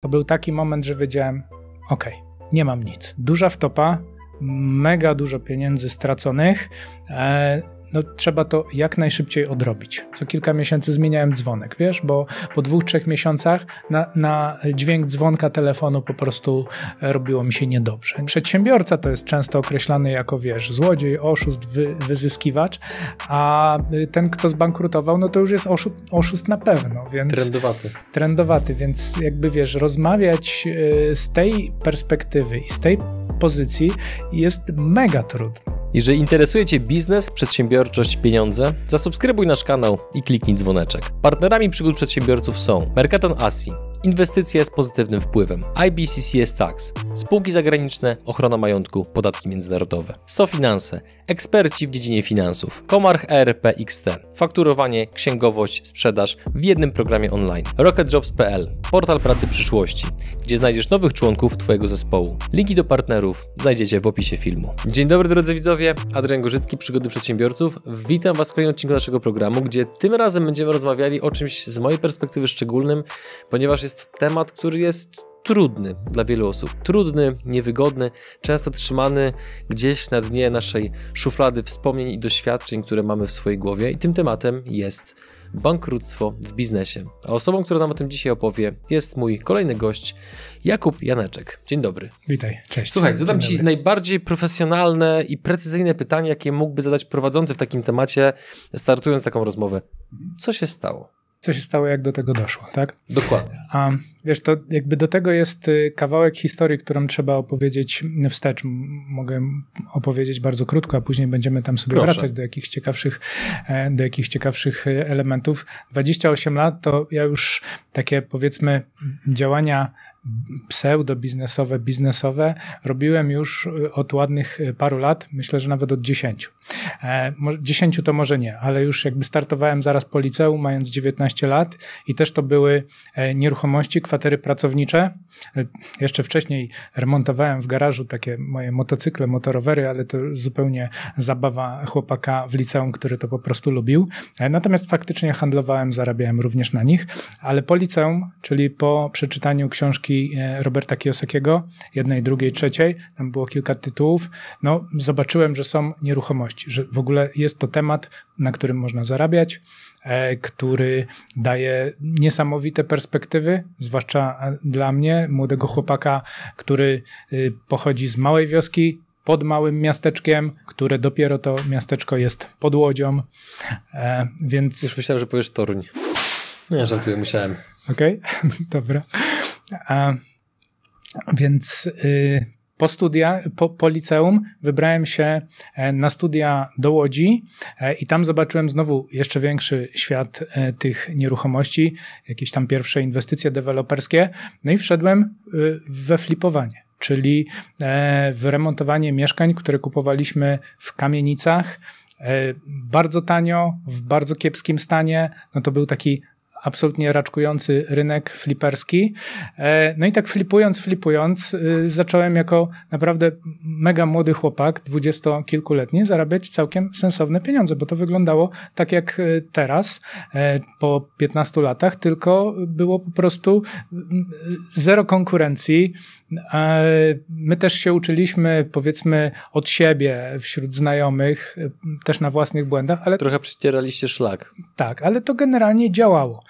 to był taki moment, że wiedziałem: OK, nie mam nic. Duża wtopa, mega dużo pieniędzy straconych. E no, trzeba to jak najszybciej odrobić. Co kilka miesięcy zmieniałem dzwonek, wiesz, bo po dwóch, trzech miesiącach na, na dźwięk dzwonka telefonu po prostu e, robiło mi się niedobrze. Przedsiębiorca to jest często określany jako, wiesz, złodziej, oszust, wy, wyzyskiwacz, a y, ten, kto zbankrutował, no to już jest oszust, oszust na pewno, więc... Trendowaty. Trendowaty, więc jakby, wiesz, rozmawiać y, z tej perspektywy i z tej pozycji jest mega trudno. Jeżeli interesuje Cię biznes, przedsiębiorczość, pieniądze, zasubskrybuj nasz kanał i kliknij dzwoneczek. Partnerami przygód przedsiębiorców są Mercaton Asi, Inwestycje z pozytywnym wpływem. IBCCS Tax. Spółki zagraniczne, ochrona majątku, podatki międzynarodowe. SoFinanse. Eksperci w dziedzinie finansów. Komarch ERPXT. Fakturowanie, księgowość, sprzedaż w jednym programie online. RocketJobs.pl. Portal pracy przyszłości, gdzie znajdziesz nowych członków Twojego zespołu. Linki do partnerów znajdziecie w opisie filmu. Dzień dobry drodzy widzowie, Adrian Gorzycki, Przygody Przedsiębiorców. Witam Was w kolejnym odcinku naszego programu, gdzie tym razem będziemy rozmawiali o czymś z mojej perspektywy szczególnym, ponieważ jest jest temat, który jest trudny dla wielu osób. Trudny, niewygodny, często trzymany gdzieś na dnie naszej szuflady wspomnień i doświadczeń, które mamy w swojej głowie, i tym tematem jest bankructwo w biznesie. A osobą, która nam o tym dzisiaj opowie, jest mój kolejny gość, Jakub Janeczek. Dzień dobry. Witaj, cześć. Słuchaj, zadam Ci dobry. najbardziej profesjonalne i precyzyjne pytanie, jakie mógłby zadać prowadzący w takim temacie, startując taką rozmowę. Co się stało? co się stało, jak do tego doszło, tak? Dokładnie. A wiesz, to jakby do tego jest y, kawałek historii, którą trzeba opowiedzieć wstecz. Mogę opowiedzieć bardzo krótko, a później będziemy tam sobie Proszę. wracać do jakichś ciekawszych, e, do jakichś ciekawszych e, elementów. 28 lat to ja już takie powiedzmy działania pseudo-biznesowe, biznesowe robiłem już y, od ładnych y, paru lat, myślę, że nawet od 10. E, dziesięciu to może nie, ale już jakby startowałem zaraz po liceum, mając 19 lat i też to były e, nieruchomości, kwatery pracownicze. E, jeszcze wcześniej remontowałem w garażu takie moje motocykle, motorowery, ale to zupełnie zabawa chłopaka w liceum, który to po prostu lubił. Natomiast faktycznie handlowałem, zarabiałem również na nich, ale po liceum, czyli po przeczytaniu książki Roberta Kiosakiego, jednej, drugiej, trzeciej, tam było kilka tytułów, no zobaczyłem, że są nieruchomości że w ogóle jest to temat, na którym można zarabiać, e, który daje niesamowite perspektywy, zwłaszcza e, dla mnie, młodego chłopaka, który e, pochodzi z małej wioski, pod małym miasteczkiem, które dopiero to miasteczko jest pod łodzią, e, więc... Już myślałem, że powiesz Toruń. Nie, no żartuję, musiałem. Okej, okay? dobra. A, więc y, po, studia, po, po liceum wybrałem się e, na studia do Łodzi e, i tam zobaczyłem znowu jeszcze większy świat e, tych nieruchomości, jakieś tam pierwsze inwestycje deweloperskie, no i wszedłem we flipowanie czyli wyremontowanie mieszkań, które kupowaliśmy w kamienicach. Bardzo tanio, w bardzo kiepskim stanie. No to był taki absolutnie raczkujący rynek fliperski. E, no i tak flipując, flipując, y, zacząłem jako naprawdę mega młody chłopak, dwudziestokilkuletni, zarabiać całkiem sensowne pieniądze, bo to wyglądało tak jak y, teraz, e, po 15 latach, tylko było po prostu y, zero konkurencji, My też się uczyliśmy, powiedzmy, od siebie, wśród znajomych, też na własnych błędach, ale. Trochę przycieraliście szlak. Tak, ale to generalnie działało.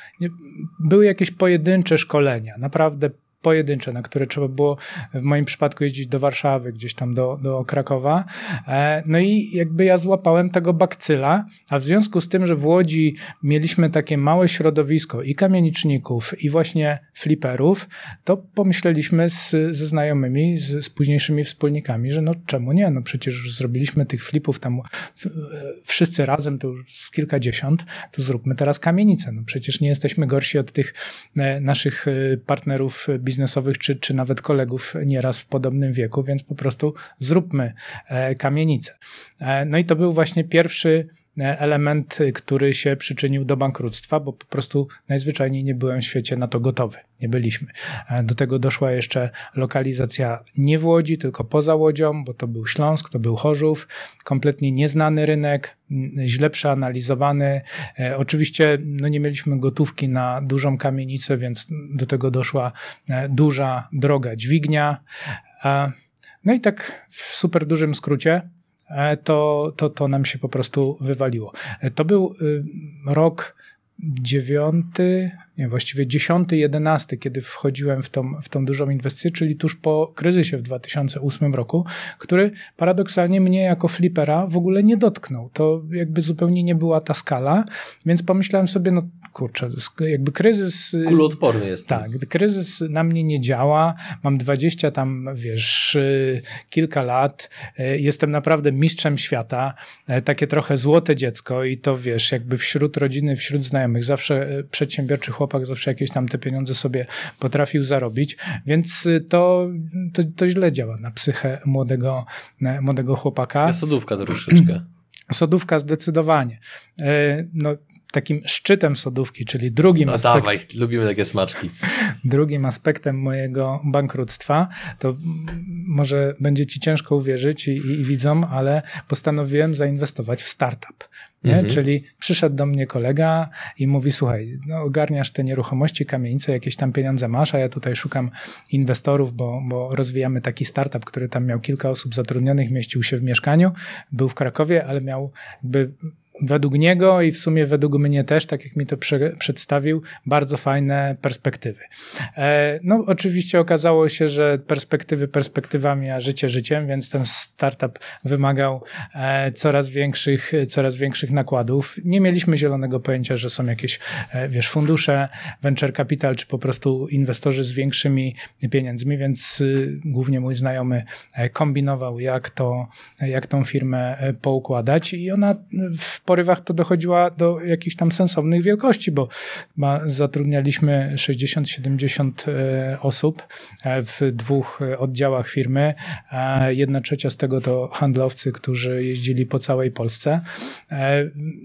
Były jakieś pojedyncze szkolenia, naprawdę pojedyncze, na które trzeba było w moim przypadku jeździć do Warszawy, gdzieś tam do, do Krakowa. E, no i jakby ja złapałem tego bakcyla, a w związku z tym, że w Łodzi mieliśmy takie małe środowisko i kamieniczników, i właśnie fliperów, to pomyśleliśmy z, ze znajomymi, z, z późniejszymi wspólnikami, że no czemu nie, no przecież zrobiliśmy tych flipów tam w, e, wszyscy razem, to już z kilkadziesiąt, to zróbmy teraz kamienicę. No przecież nie jesteśmy gorsi od tych e, naszych partnerów biznesowych, czy, czy nawet kolegów nieraz w podobnym wieku, więc po prostu zróbmy e, kamienicę. E, no i to był właśnie pierwszy element, y, który się przyczynił do bankructwa, bo po prostu najzwyczajniej nie byłem w świecie na to gotowy. Nie byliśmy. E, do tego doszła jeszcze lokalizacja nie w Łodzi, tylko poza Łodzią, bo to był Śląsk, to był Chorzów, kompletnie nieznany rynek, źle przeanalizowany. E, oczywiście no nie mieliśmy gotówki na dużą kamienicę, więc do tego doszła e, duża droga dźwignia. No i tak w super dużym skrócie E, to, to, to nam się po prostu wywaliło. E, to był y, rok dziewiąty, właściwie 10, 11, kiedy wchodziłem w tą, w tą dużą inwestycję, czyli tuż po kryzysie w 2008 roku, który paradoksalnie mnie jako flipera w ogóle nie dotknął. To jakby zupełnie nie była ta skala, więc pomyślałem sobie, no kurczę, jakby kryzys... Y, Kuloodporny jest. Tak, kryzys na mnie nie działa, mam 20 tam, wiesz, y, kilka lat, y, jestem naprawdę mistrzem świata, takie trochę złote dziecko i to, wiesz, jakby wśród rodziny, wśród znajomych, zawsze przedsiębiorczy chłopak chłopak zawsze jakieś tam te pieniądze sobie potrafił zarobić, więc y, to, to, to źle działa na psychę młodego, młodego chłopaka. Sodówka troszeczkę. Sodówka zdecydowanie. E, no, takim szczytem sodówki, czyli drugim no aspektem. Dawaj, lubimy takie smaczki. Drugim aspektem mojego bankructwa, to może będzie ci ciężko uwierzyć i, i, i ale postanowiłem zainwestować w startup. Mhm. Czyli przyszedł do mnie kolega i mówi: Słuchaj, no, ogarniasz te nieruchomości, kamienice, jakieś tam pieniądze masz, a ja tutaj szukam inwestorów, bo, bo rozwijamy taki startup, który tam miał kilka osób zatrudnionych, mieścił się w mieszkaniu, był w Krakowie, ale miał jakby według niego i w sumie według mnie też, tak jak mi to prze, przedstawił, bardzo fajne perspektywy. E, no, oczywiście okazało się, że perspektywy perspektywami, a życie życiem, więc ten startup wymagał e, coraz większych, coraz większych nakładów. Nie mieliśmy zielonego pojęcia, że są jakieś, e, wiesz, fundusze, venture capital, czy po prostu inwestorzy z większymi pieniędzmi, więc e, głównie mój znajomy e, kombinował, jak to, jak tą firmę e, poukładać i ona w porywach to dochodziła do jakichś tam sensownych wielkości, bo zatrudnialiśmy 60-70 e, osób e, w dwóch e, oddziałach firmy. Jedna trzecia z tego to handlowcy, którzy jeździli po całej Polsce.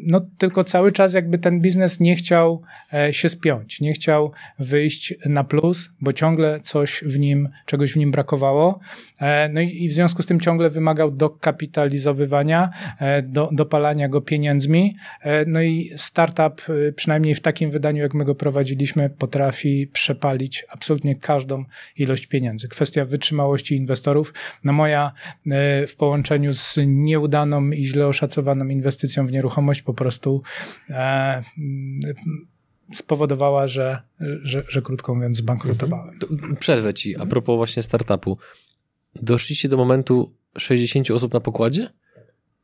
No tylko cały czas jakby ten biznes nie chciał się spiąć, nie chciał wyjść na plus, bo ciągle coś w nim, czegoś w nim brakowało. No i w związku z tym ciągle wymagał dokapitalizowywania, do, dopalania go pieniędzy pieniędzmi. E, no i startup, e, przynajmniej w takim wydaniu, jak my go prowadziliśmy, potrafi przepalić absolutnie każdą ilość pieniędzy. Kwestia wytrzymałości inwestorów. No moja e, w połączeniu z nieudaną i źle oszacowaną inwestycją w nieruchomość po prostu spowodowała, że, że, że krótko mówiąc zbankrutowałem. Mhm. Przerwę ci, a propos właśnie startupu. Doszliście do momentu 60 osób na pokładzie?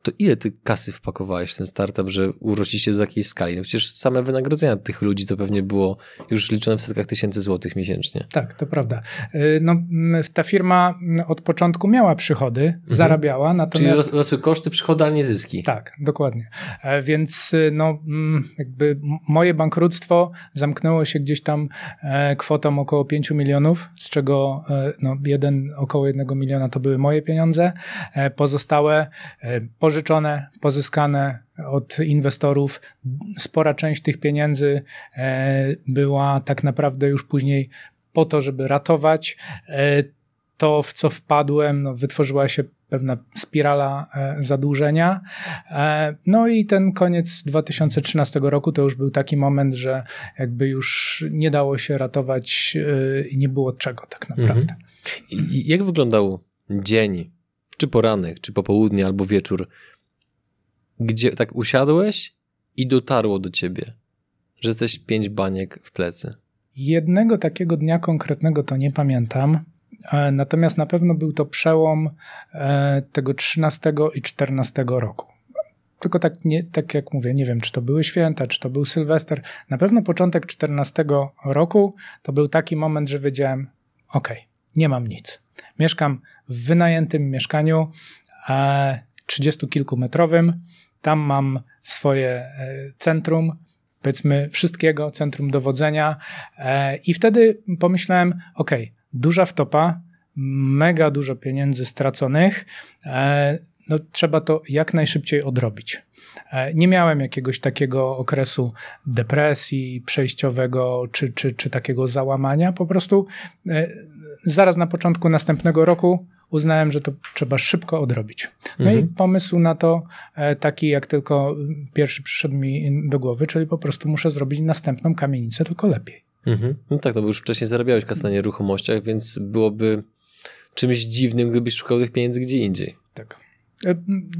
to ile ty kasy wpakowałeś w ten startup, że się do takiej skali? No przecież same wynagrodzenia tych ludzi to pewnie było już liczone w setkach tysięcy złotych miesięcznie. Tak, to prawda. Y, no, ta firma od początku miała przychody, mhm. zarabiała, natomiast... Czyli rosły koszty, przychody, ale nie zyski. Tak, dokładnie. E, więc y, no, jakby moje bankructwo zamknęło się gdzieś tam e, kwotą około 5 milionów, z czego e, no, jeden, około 1 miliona to były moje pieniądze, pozostałe po pożyczone, pozyskane od inwestorów. Spora część tych pieniędzy e, była tak naprawdę już później po to, żeby ratować. E, to, w co wpadłem, no, wytworzyła się pewna spirala e, zadłużenia. No i ten koniec 2013 roku to już był taki moment, że jakby już nie dało się ratować i nie było czego tak mhm. naprawdę. Mhm. I jak wyglądał dzień czy poranek, czy popołudnie, albo wieczór, gdzie tak usiadłeś i dotarło do ciebie, że jesteś pięć baniek w plecy? Jednego takiego dnia konkretnego to nie pamiętam. E, natomiast na pewno był to przełom e, tego 13 i 14 roku. Tylko tak, nie, tak jak mówię, nie wiem, czy to były święta, czy to był Sylwester. Na pewno początek 14 roku to był taki moment, że wiedziałem: OK, nie mam nic. Mieszkam w wynajętym mieszkaniu, e, trzydziestu kilku metrowym. Tam mam swoje e, centrum, powiedzmy wszystkiego, centrum dowodzenia. E, I wtedy pomyślałem, ok, duża wtopa, mega dużo pieniędzy straconych. No, trzeba to jak najszybciej odrobić. Nie miałem jakiegoś takiego okresu depresji przejściowego czy, czy, czy takiego załamania. Po prostu zaraz na początku następnego roku uznałem, że to trzeba szybko odrobić. No mhm. i pomysł na to e, taki, jak tylko pierwszy przyszedł mi do głowy, czyli po prostu muszę zrobić następną kamienicę, tylko lepiej. Mhm. No tak, no bo już wcześniej zarabiałeś kasę na nieruchomościach, więc byłoby czymś dziwnym, gdybyś szukał tych pieniędzy gdzie indziej. Tak. E,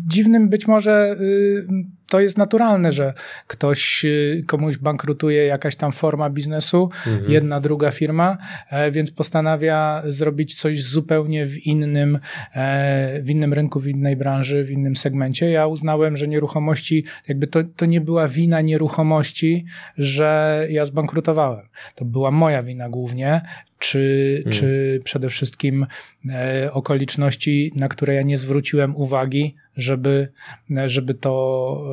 dziwnym być może. Yy to jest naturalne, że ktoś, y, komuś bankrutuje jakaś tam forma biznesu, mhm. jedna, druga firma, e, więc postanawia zrobić coś zupełnie w innym, e, w innym rynku, w innej branży, w innym segmencie. Ja uznałem, że nieruchomości, jakby to, to nie była wina nieruchomości, że ja zbankrutowałem. To była moja wina głównie, czy, mm. czy przede wszystkim e, okoliczności, na które ja nie zwróciłem uwagi, żeby, żeby to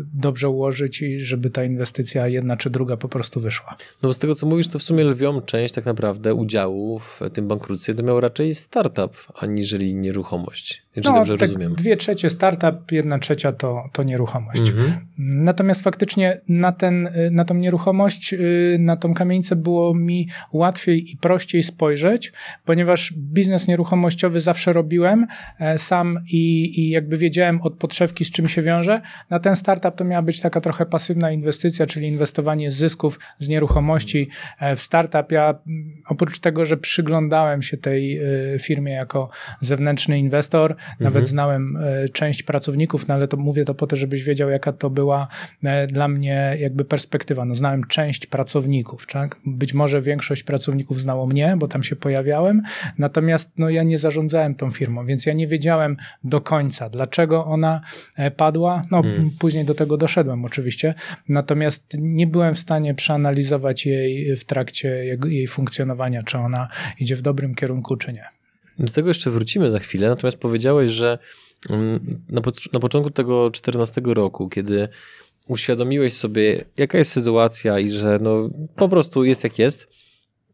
e, dobrze ułożyć i żeby ta inwestycja jedna czy druga po prostu wyszła. No bo z tego co mówisz, to w sumie lwią część tak naprawdę udziału w tym bankructwie to miał raczej startup, aniżeli nieruchomość. Wiem, no, dobrze tak rozumiem. Dwie trzecie startup, jedna trzecia to, to nieruchomość. Mhm. Natomiast faktycznie na, ten, na tą nieruchomość, y, na tą kamienicę było mi łatwiej i prościej spojrzeć, ponieważ biznes nieruchomościowy zawsze robiłem e, sam i, i jakby wiedziałem od podszewki, z czym się wiąże. Na ten startup to miała być taka trochę pasywna inwestycja, czyli inwestowanie zysków z nieruchomości e, w startup. Ja mm, oprócz tego, że przyglądałem się tej y, firmie jako zewnętrzny inwestor, nawet mhm. znałem e, część pracowników, no ale to mówię to po to, żebyś wiedział, jaka to była e, dla mnie jakby perspektywa. No znałem część pracowników, tak? Być może większość pracowników znało mnie, bo tam się pojawiałem, natomiast no ja nie zarządzałem tą firmą, więc ja nie wiedziałem do końca, dlaczego ona e, padła. No mhm. później do tego doszedłem oczywiście, natomiast nie byłem w stanie przeanalizować jej w trakcie jej funkcjonowania, czy ona idzie w dobrym kierunku, czy nie. Do tego jeszcze wrócimy za chwilę, natomiast powiedziałeś, że mm, na, po, na początku tego 14 roku, kiedy uświadomiłeś sobie, jaka jest sytuacja i że no, po prostu jest jak jest,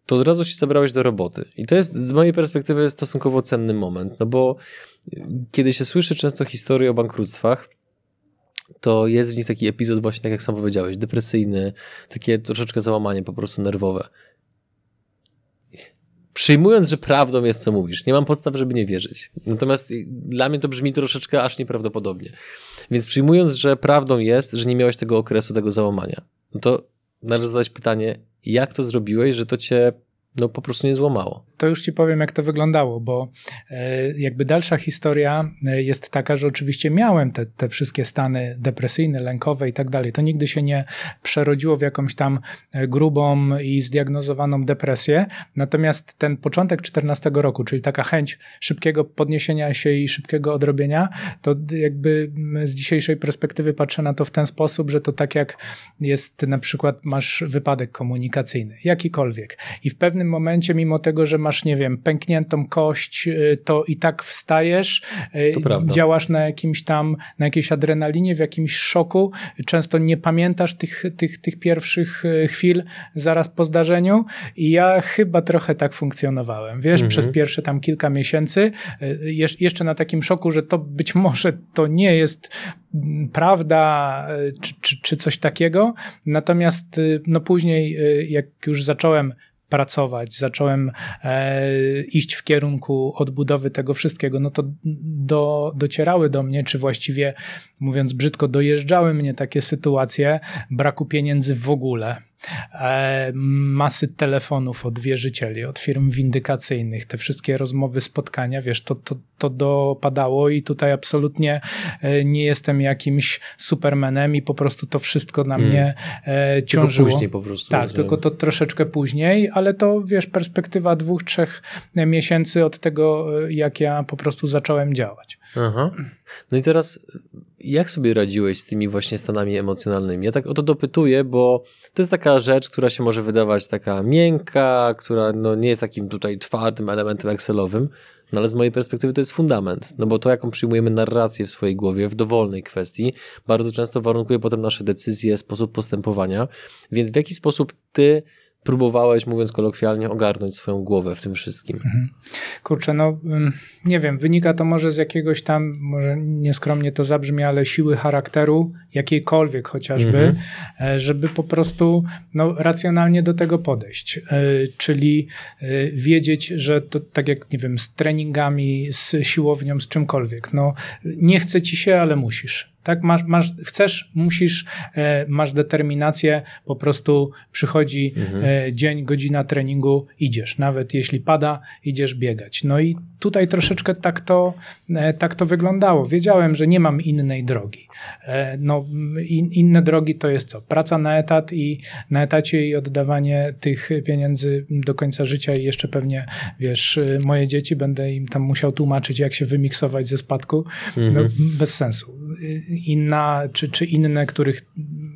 to od razu się zabrałeś do roboty. I to jest z mojej perspektywy stosunkowo cenny moment, no bo y, kiedy się słyszy często historie o bankructwach, to jest w nich taki epizod właśnie, tak jak sam powiedziałeś, depresyjny, takie troszeczkę załamanie po prostu nerwowe przyjmując, że prawdą jest, co mówisz. Nie mam podstaw, żeby nie wierzyć. Natomiast dla mnie to brzmi troszeczkę aż nieprawdopodobnie. Więc przyjmując, że prawdą jest, że nie miałeś tego okresu, tego załamania, no to należy zadać pytanie, jak to zrobiłeś, że to cię no, po prostu nie złamało? to już ci powiem, jak to wyglądało, bo e, jakby dalsza historia e, jest taka, że oczywiście miałem te, te wszystkie stany depresyjne, lękowe i tak dalej. To nigdy się nie przerodziło w jakąś tam e, grubą i zdiagnozowaną depresję. Natomiast ten początek 14 roku, czyli taka chęć szybkiego podniesienia się i szybkiego odrobienia, to jakby z dzisiejszej perspektywy patrzę na to w ten sposób, że to tak jak jest na przykład masz wypadek komunikacyjny, jakikolwiek. I w pewnym momencie, mimo tego, że masz, nie wiem, pękniętą kość, y, to i tak wstajesz, y, działasz na jakimś tam, na jakiejś adrenalinie, w jakimś szoku, często nie pamiętasz tych, tych, tych pierwszych y, chwil zaraz po zdarzeniu i ja chyba trochę tak funkcjonowałem, wiesz, mhm. przez pierwsze tam kilka miesięcy, jeszcze na takim szoku, że to być może to nie jest mm, prawda czy, czy, czy coś takiego, natomiast no później jak już zacząłem pracować, zacząłem e, iść w kierunku odbudowy tego wszystkiego, no to do, docierały do mnie, czy właściwie mówiąc brzydko, dojeżdżały mnie takie sytuacje braku pieniędzy w ogóle. E, masy telefonów od wierzycieli, od firm windykacyjnych, te wszystkie rozmowy, spotkania, wiesz, to, to, to dopadało i tutaj absolutnie e, nie jestem jakimś supermenem i po prostu to wszystko na mm. mnie e, ciążyło. Tylko później po prostu. Tak, rozumiem. tylko to troszeczkę później, ale to wiesz, perspektywa dwóch, trzech miesięcy od tego, jak ja po prostu zacząłem działać. Aha. No i teraz jak sobie radziłeś z tymi właśnie stanami emocjonalnymi? Ja tak o to dopytuję, bo to jest taka rzecz, która się może wydawać taka miękka, która no nie jest takim tutaj twardym elementem Excelowym, no ale z mojej perspektywy to jest fundament, no bo to, jaką przyjmujemy narrację w swojej głowie w dowolnej kwestii, bardzo często warunkuje potem nasze decyzje, sposób postępowania. Więc w jaki sposób ty próbowałeś, mówiąc kolokwialnie, ogarnąć swoją głowę w tym wszystkim. Mhm. Kurczę, no nie wiem, wynika to może z jakiegoś tam, może nieskromnie to zabrzmi, ale siły charakteru, jakiejkolwiek chociażby, mhm. e, żeby po prostu no, racjonalnie do tego podejść. E, czyli e, wiedzieć, że to tak jak, nie wiem, z treningami, z siłownią, z czymkolwiek. No nie chce ci się, ale musisz. Tak, masz, masz chcesz, musisz, e, masz determinację, po prostu przychodzi mhm. E, dzień, godzina treningu, idziesz. Nawet jeśli pada, idziesz biegać. No i tutaj troszeczkę tak to, e, tak to wyglądało. Wiedziałem, że nie mam innej drogi. No, in, inne drogi to jest co? Praca na etat i na etacie i oddawanie tych pieniędzy do końca życia i jeszcze pewnie, wiesz, moje dzieci będę im tam musiał tłumaczyć, jak się wymiksować ze spadku. No, mhm. bez sensu inna, czy, czy inne, których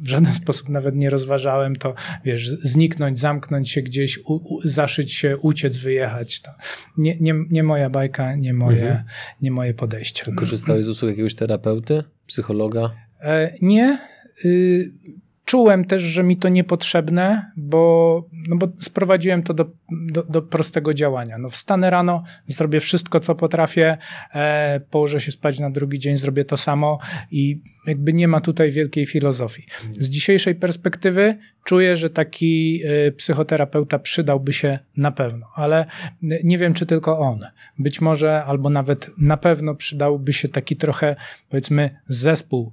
w żaden sposób nawet nie rozważałem, to wiesz, zniknąć, zamknąć się gdzieś, u, u, zaszyć się, uciec, wyjechać. To nie, nie, nie moja bajka, nie moje, mhm. nie moje podejście. Korzystałeś no. z usług jakiegoś terapeuty, psychologa? E, nie. Y Czułem też, że mi to niepotrzebne, bo, no bo sprowadziłem to do, do, do prostego działania. No wstanę rano, zrobię wszystko, co potrafię, e, położę się spać na drugi dzień, zrobię to samo i jakby nie ma tutaj wielkiej filozofii. Z dzisiejszej perspektywy czuję, że taki e, psychoterapeuta przydałby się na pewno, ale nie wiem, czy tylko on. Być może albo nawet na pewno przydałby się taki trochę, powiedzmy, zespół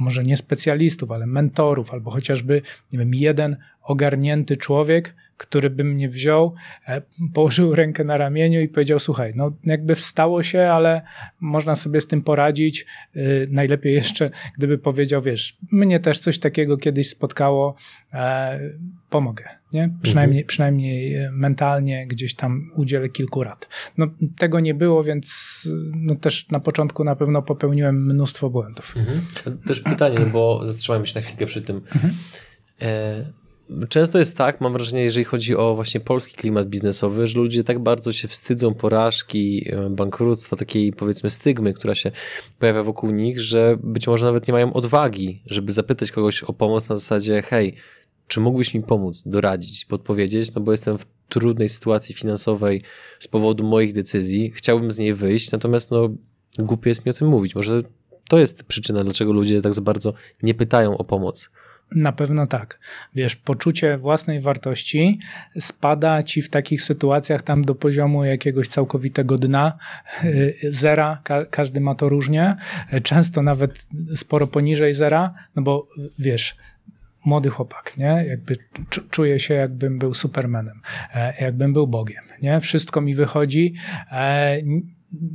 może nie specjalistów, ale mentorów, albo chociażby nie wiem, jeden ogarnięty człowiek, który by mnie wziął, e, położył rękę na ramieniu i powiedział: Słuchaj, no jakby wstało się, ale można sobie z tym poradzić. Y, najlepiej jeszcze, gdyby powiedział: Wiesz, mnie też coś takiego kiedyś spotkało, e, pomogę. Nie? Przynajmniej, mhm. przynajmniej e, mentalnie gdzieś tam udzielę kilku rad. No, tego nie było, więc no, też na początku na pewno popełniłem mnóstwo błędów. Mhm. Też pytanie, bo zatrzymałem się na chwilkę przy tym. Mhm często jest tak, mam wrażenie, jeżeli chodzi o właśnie polski klimat biznesowy, że ludzie tak bardzo się wstydzą porażki, e, bankructwa, takiej powiedzmy stygmy, która się pojawia wokół nich, że być może nawet nie mają odwagi, żeby zapytać kogoś o pomoc na zasadzie, hej, czy mógłbyś mi pomóc, doradzić, podpowiedzieć, no bo jestem w trudnej sytuacji finansowej z powodu moich decyzji, chciałbym z niej wyjść, natomiast no głupie jest mi o tym mówić. Może to jest przyczyna, dlaczego ludzie tak bardzo nie pytają o pomoc. Na pewno tak. Wiesz, poczucie własnej wartości spada ci w takich sytuacjach tam do poziomu jakiegoś całkowitego dna, zera. Ka każdy ma to różnie, często nawet sporo poniżej zera, no bo wiesz, młody chłopak, nie? Jakby czuję się, jakbym był Supermanem, e, jakbym był Bogiem, nie? Wszystko mi wychodzi, e,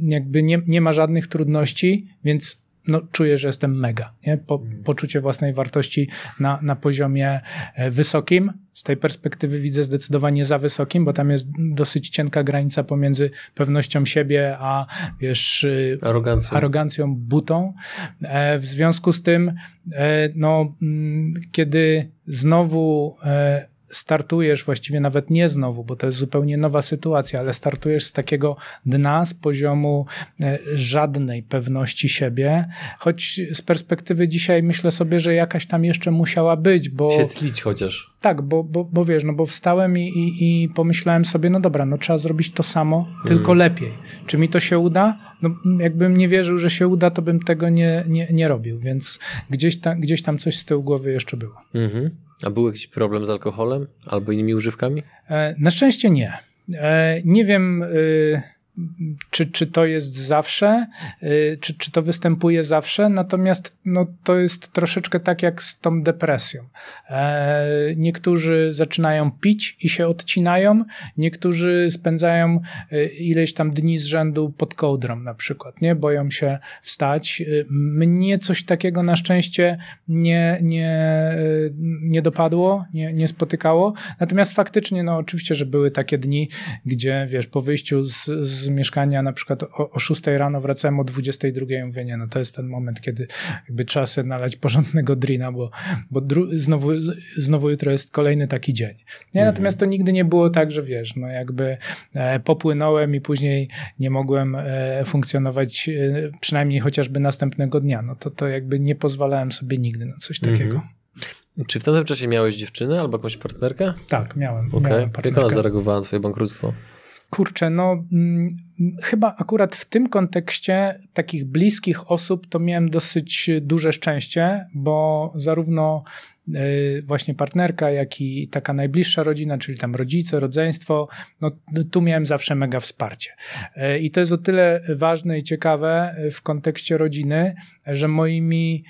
jakby nie, nie ma żadnych trudności, więc no, czuję, że jestem mega. Nie? Po, mm. poczucie własnej wartości na, na poziomie e, wysokim. Z tej perspektywy widzę zdecydowanie za wysokim, bo tam jest dosyć cienka granica pomiędzy pewnością siebie a wiesz, y, arogancją, arogancją butą. E, w związku z tym, e, no, mm, kiedy znowu startujesz właściwie nawet nie znowu, bo to jest zupełnie nowa sytuacja, ale startujesz z takiego dna, z poziomu e, żadnej pewności siebie, choć z perspektywy dzisiaj myślę sobie, że jakaś tam jeszcze musiała być, bo... Się chociaż. Tak, bo, bo, bo wiesz, no bo wstałem i, i, i pomyślałem sobie, no dobra, no trzeba zrobić to samo, tylko mm. lepiej. Czy mi to się uda? No, jakbym nie wierzył, że się uda, to bym tego nie, nie, nie robił, więc gdzieś tam, gdzieś tam coś z tyłu głowy jeszcze było. Mhm. A był jakiś problem z alkoholem albo innymi używkami? E, na szczęście nie. E, nie wiem y, czy, czy to jest zawsze, y, czy, czy to występuje zawsze, natomiast no, to jest troszeczkę tak jak z tą depresją. E, niektórzy zaczynają pić i się odcinają, niektórzy spędzają y, ileś tam dni z rzędu pod kołdrą na przykład, nie? boją się wstać. Y, mnie coś takiego na szczęście nie, nie, nie dopadło, nie, nie spotykało, natomiast faktycznie, no oczywiście, że były takie dni, gdzie wiesz, po wyjściu z, z z mieszkania na przykład o, o 6 rano wracałem o 22, mówię nie, no to jest ten moment, kiedy jakby trzeba sobie nalać porządnego drina, bo, bo znowu, znowu jutro jest kolejny taki dzień. Nie? Mhm. Natomiast to nigdy nie było tak, że wiesz, no jakby e, popłynąłem i później nie mogłem e, funkcjonować e, przynajmniej chociażby następnego dnia. No to, to jakby nie pozwalałem sobie nigdy na coś mhm. takiego. Czy w tamtym czasie miałeś dziewczynę albo jakąś partnerkę? Tak, miałem. Okay. miałem Jak ona zareagowała na twoje bankructwo? kurczę, no mm, chyba akurat w tym kontekście takich bliskich osób to miałem dosyć duże szczęście, bo zarówno e, właśnie partnerka, jak i taka najbliższa rodzina, czyli tam rodzice, rodzeństwo, no, no tu miałem zawsze mega wsparcie. E, I to jest o tyle ważne i ciekawe w kontekście rodziny, że moimi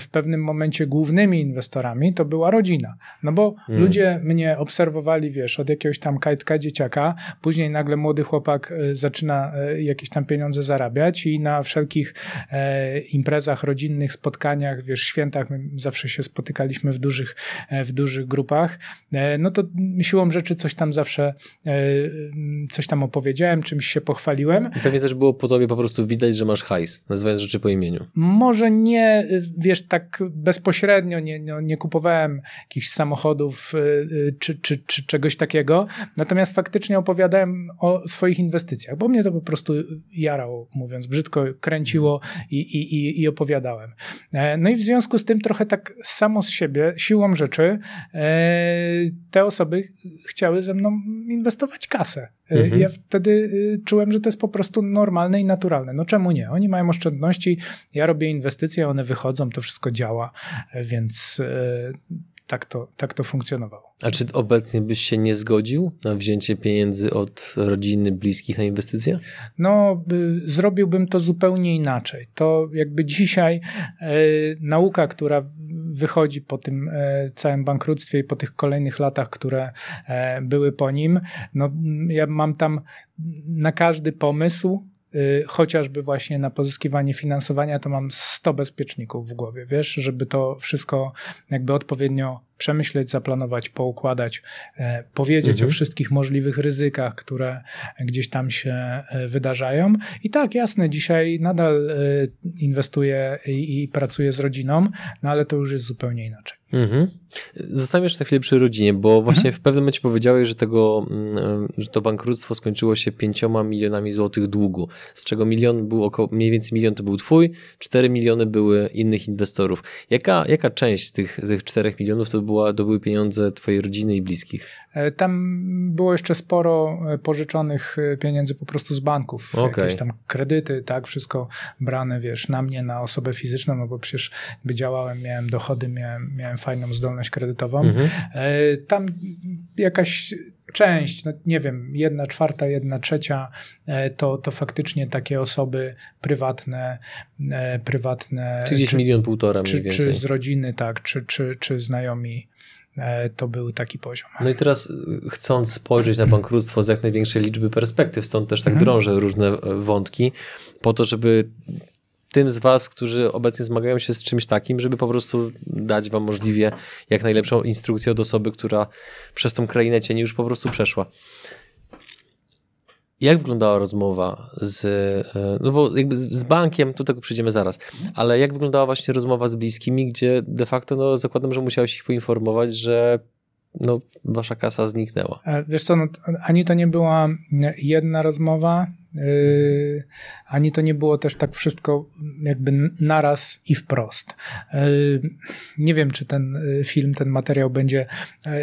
w pewnym momencie głównymi inwestorami to była rodzina. No bo mm. ludzie mnie obserwowali, wiesz, od jakiegoś tam kajtka dzieciaka, później nagle młody chłopak e, zaczyna e, jakieś tam pieniądze zarabiać i na wszelkich e, imprezach rodzinnych, spotkaniach, wiesz, świętach, my zawsze się spotykaliśmy w dużych, e, w dużych grupach, e, no to siłą rzeczy coś tam zawsze e, coś tam opowiedziałem, czymś się pochwaliłem. I pewnie też było po tobie po prostu widać, że masz hajs, nazywając rzeczy po imieniu. Może nie wiesz, tak bezpośrednio nie, nie kupowałem jakichś samochodów y, y, czy, czy, czy czegoś takiego. Natomiast faktycznie opowiadałem o swoich inwestycjach, bo mnie to po prostu jarało, mówiąc brzydko, kręciło i, i, i, i opowiadałem. E, no i w związku z tym trochę tak samo z siebie, siłą rzeczy, e, te osoby chciały ze mną inwestować kasę. Mhm. E, ja wtedy y, czułem, że to jest po prostu normalne i naturalne. No czemu nie? Oni mają oszczędności, ja robię inwestycje, one wychodzą, to wszystko działa, e, więc e, tak to, tak to funkcjonowało. A czy obecnie byś się nie zgodził na wzięcie pieniędzy od rodziny, bliskich na inwestycje? No, by, zrobiłbym to zupełnie inaczej. To jakby dzisiaj e, nauka, która wychodzi po tym e, całym bankructwie i po tych kolejnych latach, które e, były po nim, no ja mam tam na każdy pomysł Y, chociażby właśnie na pozyskiwanie finansowania, to mam 100 bezpieczników w głowie, wiesz, żeby to wszystko jakby odpowiednio przemyśleć, zaplanować, poukładać, e, powiedzieć mhm. o wszystkich możliwych ryzykach, które gdzieś tam się e, wydarzają. I tak, jasne, dzisiaj nadal e, inwestuję i, pracuję z rodziną, no ale to już jest zupełnie inaczej. Mhm. Zostawiam jeszcze na chwilę przy rodzinie, bo mhm. właśnie mhm. w pewnym momencie powiedziałeś, że, tego, mm, że to bankructwo skończyło się pięcioma milionami złotych długu, z czego milion był około, mniej więcej milion to był twój, cztery miliony były innych inwestorów. Jaka, jaka część z tych, tych milionów to była, to były pieniądze Twojej rodziny i bliskich? E, tam było jeszcze sporo e, pożyczonych e, pieniędzy po prostu z banków. Okay. Jakieś tam kredyty, tak, wszystko brane, wiesz, na mnie, na osobę fizyczną, no bo przecież jakby działałem, miałem dochody, miałem, miałem fajną zdolność kredytową. Mhm. Tam jakaś część, no nie wiem, jedna czwarta, jedna trzecia e, to, to faktycznie takie osoby prywatne, e, prywatne. Czyli gdzieś milion, półtora czy, więcej. Czy z rodziny, tak, czy, czy, czy znajomi e, to był taki poziom. No i teraz chcąc spojrzeć na bankructwo z jak największej liczby perspektyw, stąd też tak mhm. drążę różne wątki, po to, żeby tym z Was, którzy obecnie zmagają się z czymś takim, żeby po prostu dać Wam możliwie jak najlepszą instrukcję od osoby, która przez tą krainę cieni już po prostu przeszła. Jak wyglądała rozmowa z, e, no bo jakby z bankiem, tu tego przyjdziemy zaraz, ale jak wyglądała właśnie rozmowa z bliskimi, gdzie de facto no, zakładam, że musiałeś ich poinformować, że no, wasza kasa zniknęła. E, wiesz co, no, ani to nie była jedna rozmowa, Yy, ani to nie było też tak wszystko jakby naraz i wprost. Yy, nie wiem, czy ten yy, film, ten materiał będzie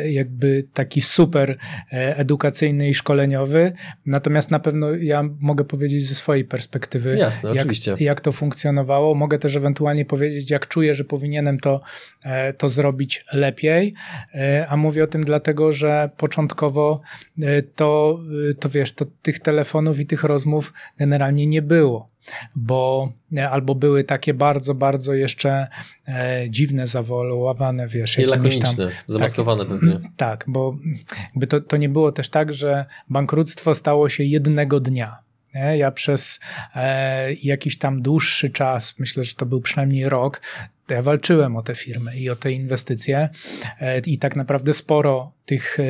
jakby taki super edukacyjny i szkoleniowy, natomiast na pewno ja mogę powiedzieć ze swojej perspektywy, Jasne, jak, oczywiście. jak to funkcjonowało. Mogę też ewentualnie powiedzieć, jak czuję, że powinienem to, to zrobić lepiej, a mówię o tym dlatego, że początkowo to, to wiesz, to tych telefonów i tych rozmów rozmów generalnie nie było, bo e, albo były takie bardzo, bardzo jeszcze e, dziwne, zawolowane, wiesz, I tam... zamaskowane tak, pewnie. Tak, bo to, to nie było też tak, że bankructwo stało się jednego dnia. Ja przez e, jakiś tam dłuższy czas, myślę, że to był przynajmniej rok, to ja walczyłem o te firmy i o te inwestycje e, i tak naprawdę sporo tych, e,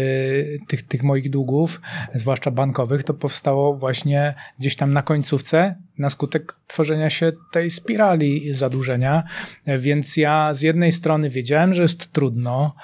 tych, tych moich długów, zwłaszcza bankowych, to powstało właśnie gdzieś tam na końcówce na skutek tworzenia się tej spirali zadłużenia. E, więc ja z jednej strony wiedziałem, że jest trudno,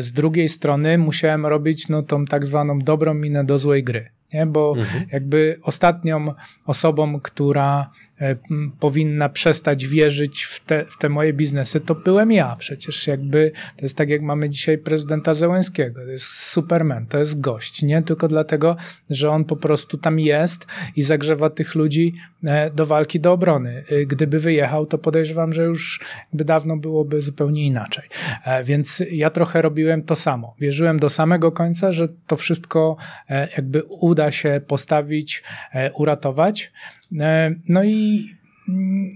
z drugiej strony musiałem robić no, tą tak zwaną dobrą minę do złej gry. Nie? Bo mhm. jakby ostatnią osobą, która E, powinna przestać wierzyć w te, w te moje biznesy, to byłem ja. Przecież jakby to jest tak, jak mamy dzisiaj prezydenta Zełęskiego. To jest superman, to jest gość, nie? Tylko dlatego, że on po prostu tam jest i zagrzewa tych ludzi e, do walki, do obrony. E, gdyby wyjechał, to podejrzewam, że już by dawno byłoby zupełnie inaczej. Więc ja trochę robiłem to samo. Wierzyłem do samego końca, że to wszystko jakby uda się postawić, uratować. E, no i,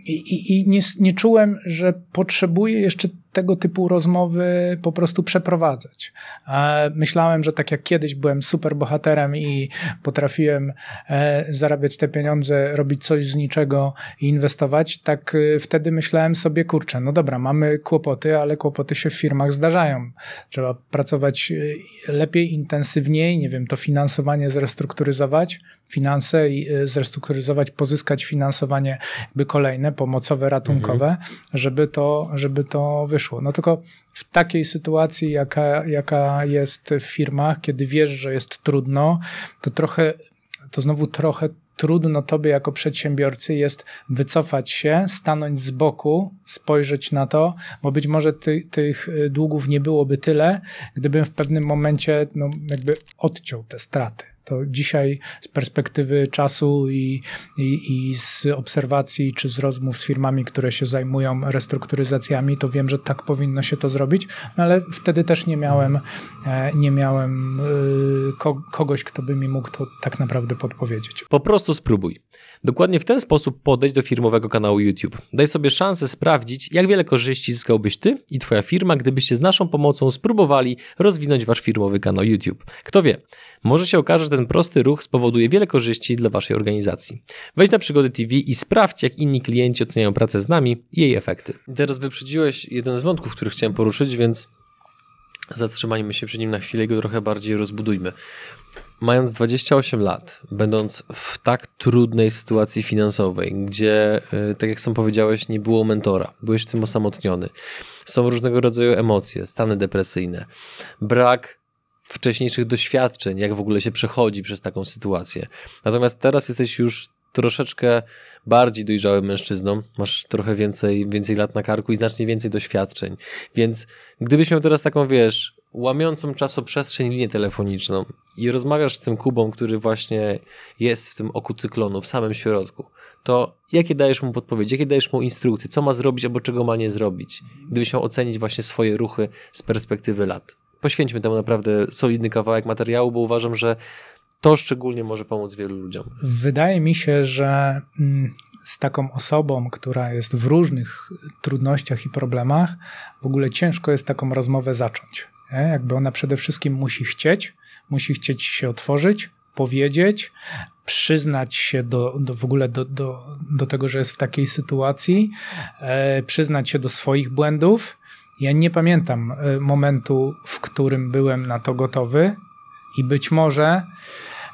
i, i nie, nie czułem, że potrzebuję jeszcze tego typu rozmowy po prostu przeprowadzać. E, myślałem, że tak jak kiedyś byłem super bohaterem i potrafiłem e, zarabiać te pieniądze, robić coś z niczego i inwestować, tak e, wtedy myślałem sobie, kurczę, no dobra, mamy kłopoty, ale kłopoty się w firmach zdarzają. Trzeba pracować lepiej, intensywniej, nie wiem, to finansowanie zrestrukturyzować, finanse i zrestrukturyzować, pozyskać finansowanie jakby kolejne, pomocowe, ratunkowe, mhm. żeby, to, żeby to wyszło wyszło. No tylko w takiej sytuacji, jaka, jaka jest w firmach, kiedy wiesz, że jest trudno, to trochę, to znowu trochę trudno tobie jako przedsiębiorcy jest wycofać się, stanąć z boku, spojrzeć na to, bo być może ty, tych y, długów nie byłoby tyle, gdybym w pewnym momencie no, jakby odciął te straty to dzisiaj z perspektywy czasu i, i, i z obserwacji czy z rozmów z firmami, które się zajmują restrukturyzacjami, to wiem, że tak powinno się to zrobić, no ale wtedy też nie miałem, e, nie miałem e, kogoś, kto by mi mógł to tak naprawdę podpowiedzieć. Po prostu spróbuj. Dokładnie w ten sposób podejść do firmowego kanału YouTube. Daj sobie szansę sprawdzić, jak wiele korzyści zyskałbyś ty i twoja firma, gdybyście z naszą pomocą spróbowali rozwinąć wasz firmowy kanał YouTube. Kto wie, może się okaże, że ten prosty ruch spowoduje wiele korzyści dla waszej organizacji. Wejdź na Przygody TV i sprawdź, jak inni klienci oceniają pracę z nami i jej efekty. Teraz wyprzedziłeś jeden z wątków, który chciałem poruszyć, więc zatrzymajmy się przy nim na chwilę i go trochę bardziej rozbudujmy mając 28 lat, będąc w tak trudnej sytuacji finansowej, gdzie, y, tak jak sam powiedziałeś, nie było mentora, byłeś w tym osamotniony, są różnego rodzaju emocje, stany depresyjne, brak wcześniejszych doświadczeń, jak w ogóle się przechodzi przez taką sytuację. Natomiast teraz jesteś już troszeczkę bardziej dojrzałym mężczyzną, masz trochę więcej, więcej lat na karku i znacznie więcej doświadczeń. Więc gdybyś miał teraz taką, wiesz, łamiącą czasoprzestrzeń linię telefoniczną i rozmawiasz z tym Kubą, który właśnie jest w tym oku cyklonu, w samym środku, to jakie dajesz mu podpowiedzi, jakie dajesz mu instrukcje, co ma zrobić albo czego ma nie zrobić, gdybyś miał ocenić właśnie swoje ruchy z perspektywy lat. Poświęćmy temu naprawdę solidny kawałek materiału, bo uważam, że to szczególnie może pomóc wielu ludziom. Wydaje mi się, że mm, z taką osobą, która jest w różnych trudnościach i problemach, w ogóle ciężko jest taką rozmowę zacząć. Nie? Jakby ona przede wszystkim musi chcieć, musi chcieć się otworzyć, powiedzieć, przyznać się do, do w ogóle do, do, do tego, że jest w takiej sytuacji, e, przyznać się do swoich błędów. Ja nie pamiętam e, momentu, w którym byłem na to gotowy i być może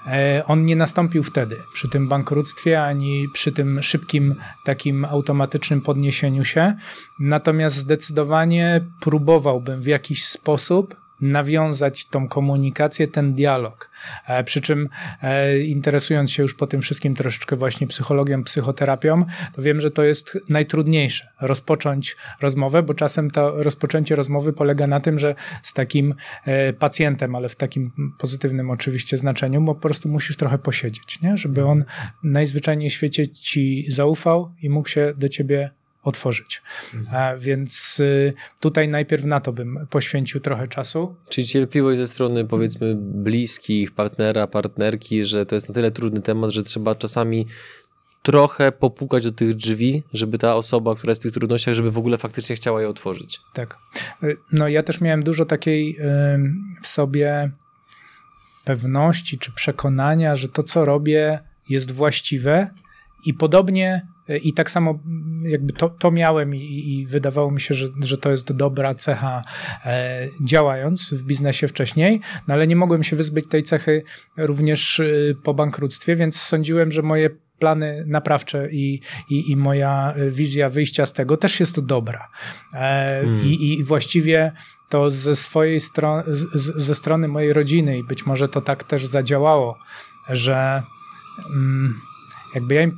E, on nie nastąpił wtedy, przy tym bankructwie, ani przy tym szybkim, takim automatycznym podniesieniu się. Natomiast zdecydowanie próbowałbym w jakiś sposób nawiązać tą komunikację, ten dialog. E, przy czym e, interesując się już po tym wszystkim troszeczkę właśnie psychologią, psychoterapią, to wiem, że to jest najtrudniejsze rozpocząć rozmowę, bo czasem to rozpoczęcie rozmowy polega na tym, że z takim e, pacjentem, ale w takim pozytywnym oczywiście znaczeniu, bo po prostu musisz trochę posiedzieć, nie? żeby on najzwyczajniej w świecie ci zaufał i mógł się do ciebie otworzyć. Mhm. Więc y, tutaj najpierw na to bym poświęcił trochę czasu. Czyli cierpliwość ze strony powiedzmy bliskich, partnera, partnerki, że to jest na tyle trudny temat, że trzeba czasami trochę popukać do tych drzwi, żeby ta osoba, która jest w tych trudnościach, żeby w ogóle faktycznie chciała je otworzyć. Tak. Y, no ja też miałem dużo takiej w sobie pewności czy przekonania, że to co robię jest właściwe i podobnie E, I tak samo mm, jakby to, to miałem i, i, wydawało mi się, że, że to jest dobra cecha e, działając w biznesie wcześniej, no ale nie mogłem się wyzbyć tej cechy również e, po bankructwie, więc sądziłem, że moje plany naprawcze i, i, i moja e, wizja wyjścia z tego też jest dobra. E, hmm. i, I właściwie to ze swojej strony, ze strony mojej rodziny i być może to tak też zadziałało, że mm, jakby ja im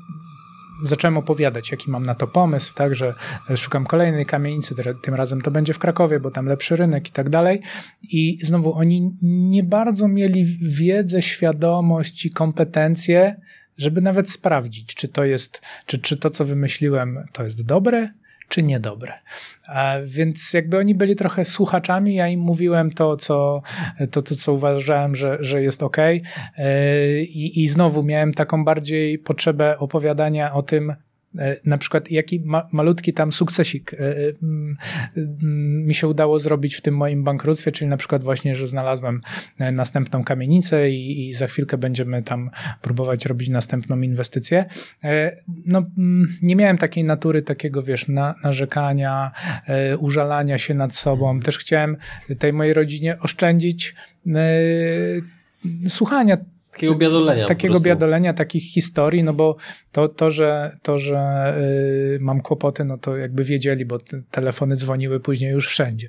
zacząłem opowiadać, jaki mam na to pomysł, tak, że e, szukam kolejnej kamienicy, tym razem to będzie w Krakowie, bo tam lepszy rynek i tak dalej. I znowu oni nie bardzo mieli wiedzę, świadomość i kompetencje, żeby nawet sprawdzić, czy to jest, czy, czy to, co wymyśliłem, to jest dobre, czy niedobre. Więc jakby oni byli trochę słuchaczami, ja im mówiłem to, co, to, to, co uważałem, że, że jest ok. E, I, I znowu miałem taką bardziej potrzebę opowiadania o tym, E, na przykład jaki ma, malutki tam sukcesik e, e, mm, mi się udało zrobić w tym moim bankructwie, czyli na przykład właśnie, że znalazłem następną kamienicę i, i za chwilkę będziemy tam próbować robić następną inwestycję. No, mm, nie miałem takiej natury takiego, wiesz, na, narzekania, użalania się nad sobą. Też chciałem tej mojej rodzinie oszczędzić słuchania Takiego biadolenia. Takiego biadolenia, takich historii, no bo to, to że, to, że yy, mam kłopoty, no to jakby wiedzieli, bo telefony dzwoniły później już wszędzie.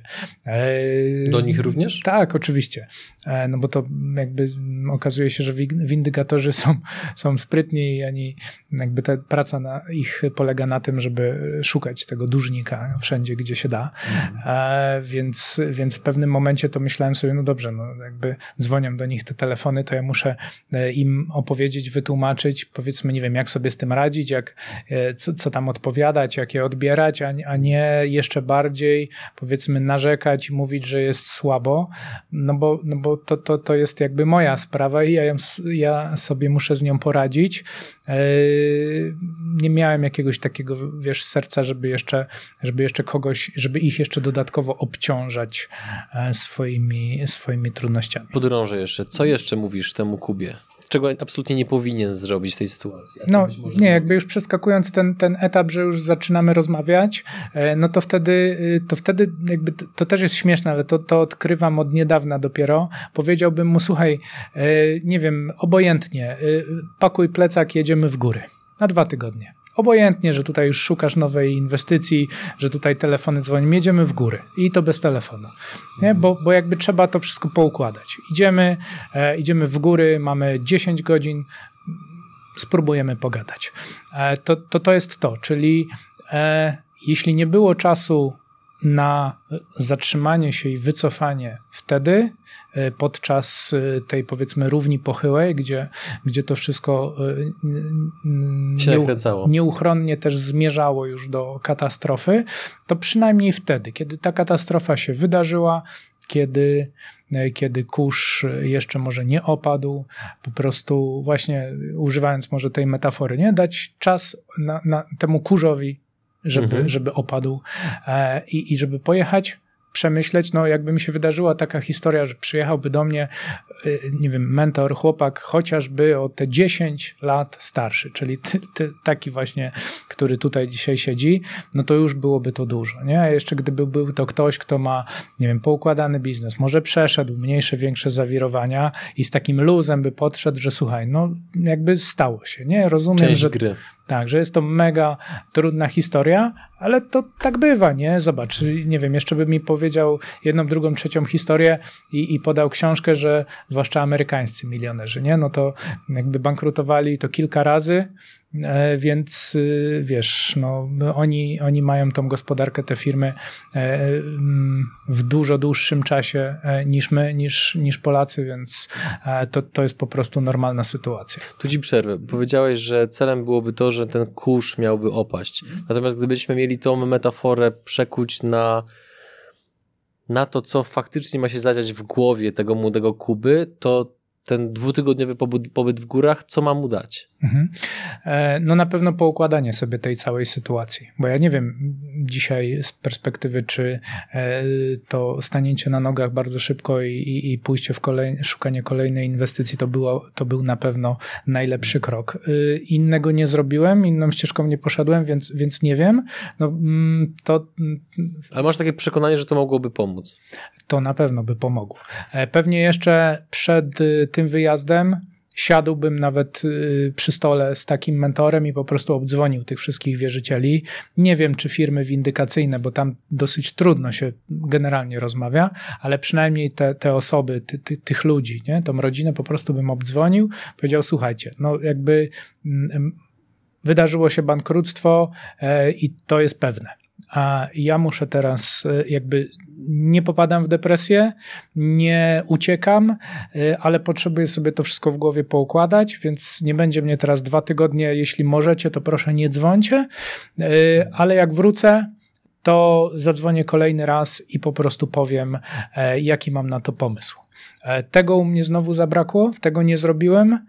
Yy, Do nich również? Tak, oczywiście. Yy, no bo to jakby okazuje się, że windykatorzy są, są sprytni i oni jakby ta praca na ich polega na tym, żeby szukać tego dłużnika wszędzie, gdzie się da. Mhm. E, więc, więc w pewnym momencie to myślałem sobie, no dobrze, no jakby dzwonią do nich te telefony, to ja muszę E, im opowiedzieć, wytłumaczyć, powiedzmy, nie wiem, jak sobie z tym radzić, jak, e, co, co tam odpowiadać, jak je odbierać, a, a nie jeszcze bardziej, powiedzmy, narzekać i mówić, że jest słabo, no bo, no bo to, to, to jest jakby moja sprawa i ja, ją, ja sobie muszę z nią poradzić. E, nie miałem jakiegoś takiego, wiesz, serca, żeby jeszcze, żeby jeszcze kogoś, żeby ich jeszcze dodatkowo obciążać swoimi, swoimi trudnościami. Podrążę jeszcze. Co jeszcze mówisz temu Kubowi? YouTubie? Czego absolutnie nie powinien zrobić w tej sytuacji? No nie, jakby już przeskakując ten, ten etap, że już zaczynamy rozmawiać, e, no to wtedy, y, to wtedy jakby to też jest śmieszne, ale to, to odkrywam od niedawna dopiero. Powiedziałbym mu, słuchaj, e, nie wiem, obojętnie, e, pakuj plecak, jedziemy w góry na dwa tygodnie. Obojętnie, że tutaj już szukasz nowej inwestycji, że tutaj telefony dzwonią, jedziemy w góry i to bez telefonu, nie? Bo, bo jakby trzeba to wszystko poukładać. Idziemy, e, idziemy w góry, mamy 10 godzin, spróbujemy pogadać. E, to, to, to jest to, czyli e, jeśli nie było czasu na zatrzymanie się i wycofanie wtedy, e, podczas e, tej powiedzmy równi pochyłej, gdzie, gdzie to wszystko e, nieuchronnie też zmierzało już do katastrofy, to przynajmniej wtedy, kiedy ta katastrofa się wydarzyła, kiedy, kiedy kurz jeszcze może nie opadł, po prostu właśnie używając może tej metafory, nie dać czas na, na temu kurzowi żeby, mhm. żeby opadł e, i, i żeby pojechać przemyśleć, no jakby mi się wydarzyła taka historia, że przyjechałby do mnie, e, nie wiem, mentor, chłopak, chociażby o te 10 lat starszy, czyli ty, ty, taki właśnie, który tutaj dzisiaj siedzi, no to już byłoby to dużo, nie? A jeszcze gdyby był to ktoś, kto ma, nie wiem, poukładany biznes, może przeszedł mniejsze, większe zawirowania i z takim luzem by podszedł, że słuchaj, no jakby stało się, nie? Rozumiem, Część że... Gry. Tak, że jest to mega trudna historia, ale to tak bywa, nie? Zobacz, nie wiem, jeszcze by mi powiedział jedną, drugą, trzecią historię i, i podał książkę, że zwłaszcza amerykańscy milionerzy, nie? No to jakby bankrutowali to kilka razy, E, więc y, wiesz, no, oni, oni mają tą gospodarkę, te firmy e, mm, w dużo dłuższym czasie e, niż my, niż, niż Polacy, więc to, to jest po prostu normalna sytuacja. Tu ci przerwę. Powiedziałeś, że celem byłoby to, że ten kurz miałby opaść. Natomiast gdybyśmy mieli tą metaforę przekuć na na to, co faktycznie ma się zadziać w głowie tego młodego Kuby, to ten dwutygodniowy pobyt, pobyt w górach, co ma mu dać? Mhm. E, no na pewno poukładanie sobie tej całej sytuacji, bo ja nie wiem dzisiaj z perspektywy, czy e, to staniecie na nogach bardzo szybko i, i, i pójście w kolej, szukanie kolejnej inwestycji to, było, to był na pewno najlepszy krok. E, innego nie zrobiłem, inną ścieżką nie poszedłem, więc, więc nie wiem. No, mm, to... Mm, Ale masz takie przekonanie, że to mogłoby pomóc? To na pewno by pomogło. Pewnie jeszcze przed y, tym wyjazdem siadłbym nawet y, przy stole z takim mentorem i po prostu obdzwonił tych wszystkich wierzycieli. Nie wiem, czy firmy windykacyjne, bo tam dosyć trudno się generalnie rozmawia, ale przynajmniej te, te osoby, ty, ty, tych ludzi, nie? tą rodzinę po prostu bym obdzwonił, powiedział: Słuchajcie, no jakby. Mm, wydarzyło się bankructwo e, i to jest pewne a ja muszę teraz e, jakby nie popadam w depresję, nie uciekam, e, ale potrzebuję sobie to wszystko w głowie poukładać, więc nie będzie mnie teraz dwa tygodnie. Jeśli możecie, to proszę nie dzwońcie, e, ale jak wrócę, to zadzwonię kolejny raz i po prostu powiem, jaki mam na to pomysł. Tego u mnie znowu zabrakło, tego nie zrobiłem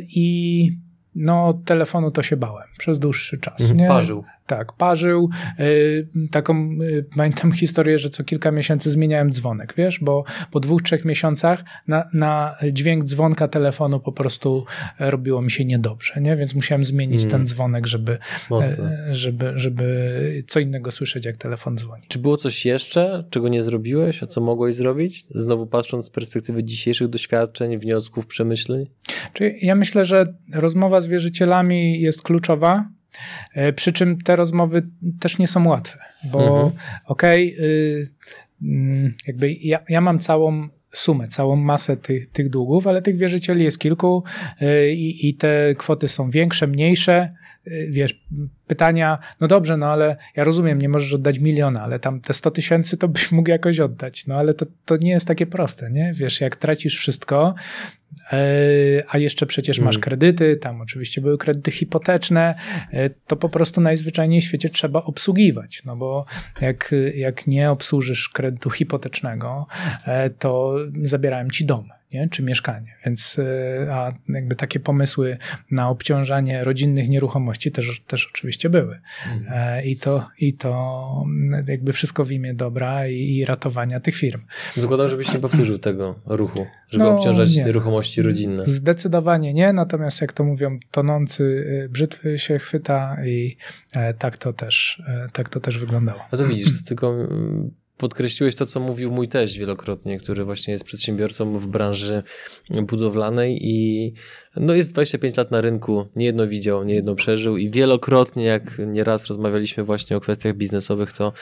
i no, telefonu to się bałem przez dłuższy czas. Mhm, nie? Parzył. Tak, parzył. Y, taką y, pamiętam historię, że co kilka miesięcy zmieniałem dzwonek, wiesz, bo po dwóch, trzech miesiącach na, na dźwięk dzwonka telefonu po prostu robiło mi się niedobrze, nie? więc musiałem zmienić mm. ten dzwonek, żeby, e, żeby, żeby co innego słyszeć, jak telefon dzwoni. Czy było coś jeszcze, czego nie zrobiłeś, a co mogłeś zrobić? Znowu patrząc z perspektywy dzisiejszych doświadczeń, wniosków, przemyśleń? Czyli ja myślę, że rozmowa z wierzycielami jest kluczowa E, przy czym te rozmowy też nie są łatwe, bo mhm. okej, okay, mm, jakby ja, ja mam całą sumę, całą masę tych, tych długów, ale tych wierzycieli jest kilku y, i, i te kwoty są większe, mniejsze. Y, wiesz, pytania, no dobrze, no ale ja rozumiem, nie możesz oddać miliona, ale tam te 100 tysięcy to byś mógł jakoś oddać, no ale to, to nie jest takie proste, nie? Wiesz, jak tracisz wszystko, E, a jeszcze przecież masz mm. kredyty, tam oczywiście były kredyty hipoteczne, e, to po prostu najzwyczajniej w świecie trzeba obsługiwać, no bo jak, jak nie obsłużysz kredytu hipotecznego, e, to zabierają ci dom nie? czy mieszkanie. Więc y, a jakby takie pomysły na obciążanie rodzinnych nieruchomości też, też oczywiście były. Mhm. E, I, to, I to mm, jakby wszystko w imię dobra i, i ratowania tych firm. Zakładam, żebyś nie powtórzył tego ruchu, żeby no, obciążać nie. nieruchomości rodzinne. Zdecydowanie nie, natomiast jak to mówią, tonący y, brzytwy się chwyta i e, tak to też, e, tak to też wyglądało. A no to widzisz, to tylko mm, podkreśliłeś to, co mówił mój też wielokrotnie, który właśnie jest przedsiębiorcą w branży budowlanej i no jest 25 lat na rynku, niejedno widział, niejedno przeżył i wielokrotnie, jak nieraz rozmawialiśmy właśnie o kwestiach biznesowych, to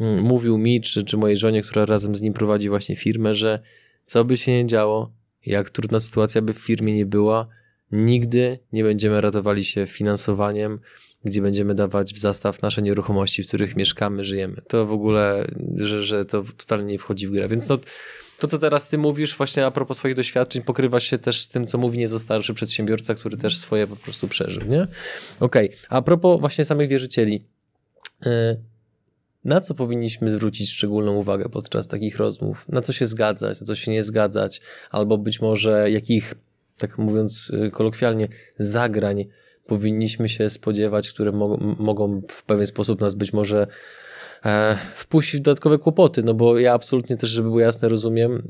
mm, mówił mi, czy, czy mojej żonie, która razem z nim prowadzi właśnie firmę, że co by się nie działo, jak trudna sytuacja by w firmie nie była, nigdy nie będziemy ratowali się finansowaniem gdzie będziemy dawać w zastaw nasze nieruchomości, w których mieszkamy, żyjemy. To w ogóle, że, że to totalnie nie wchodzi w grę. Więc no, to, co teraz ty mówisz, właśnie a propos swoich doświadczeń, pokrywa się też z tym, co mówi niezostarszy przedsiębiorca, który też swoje po prostu przeżył, nie? Okej, okay. a propos właśnie samych wierzycieli. E, na co powinniśmy zwrócić szczególną uwagę podczas takich rozmów? Na co się zgadzać, na co się nie zgadzać, albo być może jakich, tak mówiąc e, kolokwialnie, zagrań powinniśmy się spodziewać, które mo mogą w pewien sposób nas być może e, wpuścić w dodatkowe kłopoty, no bo ja absolutnie też, żeby było jasne, rozumiem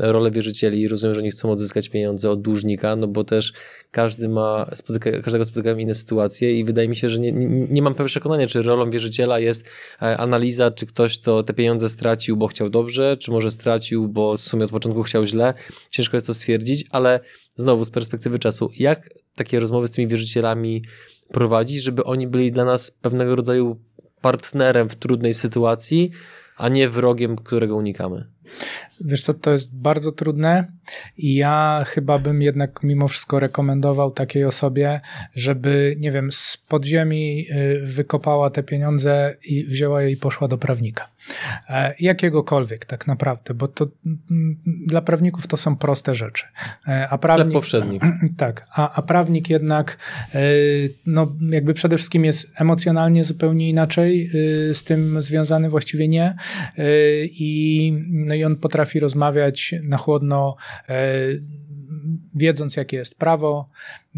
rolę wierzycieli, i rozumiem, że nie chcą odzyskać pieniądze od dłużnika, no bo też każdy ma, spotyka, każdego spotykam inne sytuacje i wydaje mi się, że nie, nie, nie mam przekonania, czy rolą wierzyciela jest e, analiza, czy ktoś to te pieniądze stracił, bo chciał dobrze, czy może stracił, bo w sumie od początku chciał źle. Ciężko jest to stwierdzić, ale znowu z perspektywy czasu, jak takie rozmowy z tymi wierzycielami prowadzić, żeby oni byli dla nas pewnego rodzaju partnerem w trudnej sytuacji, a nie wrogiem, którego unikamy. Wiesz co, to jest bardzo trudne i ja chyba bym jednak mimo wszystko rekomendował takiej osobie, żeby, nie wiem, z podziemi y, wykopała te pieniądze i wzięła je i poszła do prawnika. E, jakiegokolwiek tak naprawdę, bo to dla prawników to są proste rzeczy. E, a prawnik, powszedni. Tak, a, a prawnik jednak e, no jakby przede wszystkim jest emocjonalnie zupełnie inaczej y, z tym związany, właściwie nie y, i no no i on potrafi rozmawiać na chłodno, e, wiedząc, jakie jest prawo,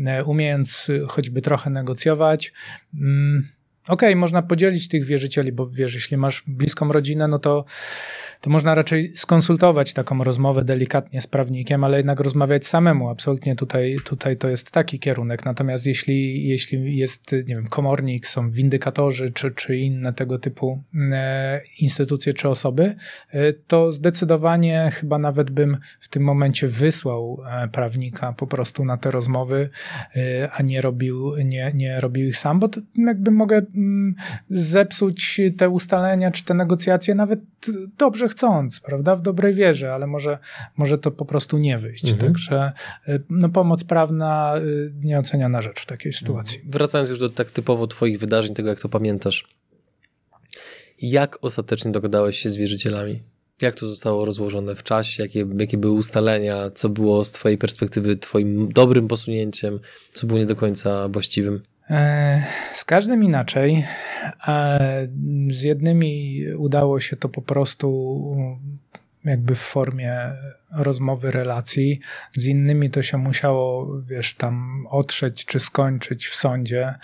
e, umiejąc choćby trochę negocjować. Mm, okej, okay, można podzielić tych wierzycieli, bo wiesz, jeśli masz bliską rodzinę, no to, to można raczej skonsultować taką rozmowę delikatnie z prawnikiem, ale jednak rozmawiać samemu. Absolutnie tutaj, tutaj to jest taki kierunek. Natomiast jeśli, jeśli jest, nie wiem, komornik, są windykatorzy czy, czy inne tego typu e, instytucje czy osoby, e, to zdecydowanie chyba nawet bym w tym momencie wysłał e, prawnika po prostu na te rozmowy, e, a nie robił, nie, nie robił ich sam, bo to jakby mogę Mm, zepsuć te ustalenia czy te negocjacje, nawet dobrze chcąc, prawda, w dobrej wierze, ale może, może to po prostu nie wyjść. Mhm. Także y, no, pomoc prawna y, nieoceniana rzecz w takiej sytuacji. Mhm. Wracając już do tak typowo Twoich wydarzeń, tego jak to pamiętasz. Jak ostatecznie dogadałeś się z wierzycielami? Jak to zostało rozłożone w czasie? Jakie, jakie były ustalenia? Co było z Twojej perspektywy Twoim dobrym posunięciem? Co było nie do końca właściwym? Z każdym inaczej. Z jednymi udało się to po prostu jakby w formie rozmowy, relacji. Z innymi to się musiało, wiesz, tam otrzeć czy skończyć w sądzie.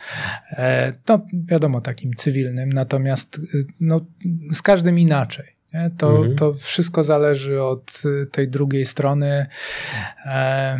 E, to wiadomo, takim cywilnym, natomiast e, no, z każdym inaczej. To, mhm. to wszystko zależy od y, tej drugiej strony, e,